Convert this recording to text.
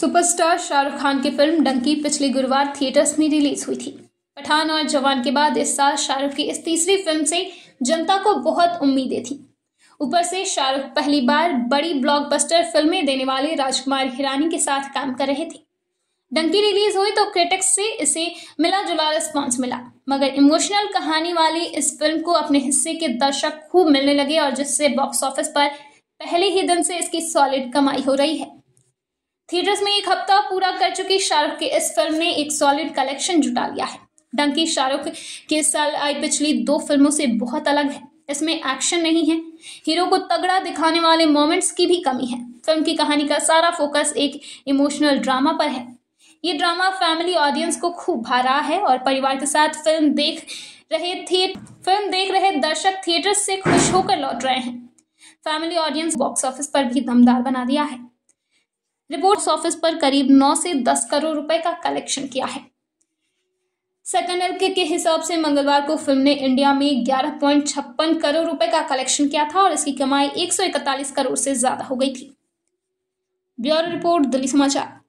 superstar Shahrukh Khan की film Dunki पिछले गुरुवार थिएटर्स में रिलीज हुई थी पठान और जवान के बाद इस साल शाहरुख की इस तीसरी फिल्म से जनता को बहुत उम्मीदें थी ऊपर से शाहरुख पहली बार बड़ी ब्लॉकबस्टर फिल्में देने वाले राजकुमार हिरानी के साथ काम कर रहे थे डंकी रिलीज हुई तो क्रिटिक्स से इसे मिला जुला रिस्पॉन्स मिला मगर इमोशनल कहानी वाली इस फिल्म को अपने हिस्से के दर्शक खूब मिलने लगे और जिससे बॉक्स ऑफिस पर पहले ही दिन से इसकी सॉलिड कमाई हो रही है थिएटर्स में एक हफ्ता पूरा कर चुकी शाहरुख की इस फिल्म ने एक सॉलिड कलेक्शन जुटा लिया है डंकी शाहरुख के साल आई पिछली दो फिल्मों से बहुत अलग है इसमें एक्शन नहीं है हीरो को तगड़ा दिखाने वाले मोमेंट्स की भी कमी है फिल्म की कहानी का सारा फोकस एक इमोशनल ड्रामा पर है ये ड्रामा फैमिली ऑडियंस को खूब भा रहा है और परिवार के साथ फिल्म देख रहे थे फिल्म देख रहे दर्शक थिएटर से खुश होकर लौट रहे हैं फैमिली ऑडियंस बॉक्स ऑफिस पर भी दमदार बना दिया है रिपोर्ट ऑफिस पर करीब 9 से 10 करोड़ रुपए का कलेक्शन किया है सेकंड एल के हिसाब से मंगलवार को फिल्म ने इंडिया में ग्यारह करोड़ रुपए का कलेक्शन किया था और इसकी कमाई एक करोड़ से ज्यादा हो गई थी ब्यूरो रिपोर्ट दिल्ली समाचार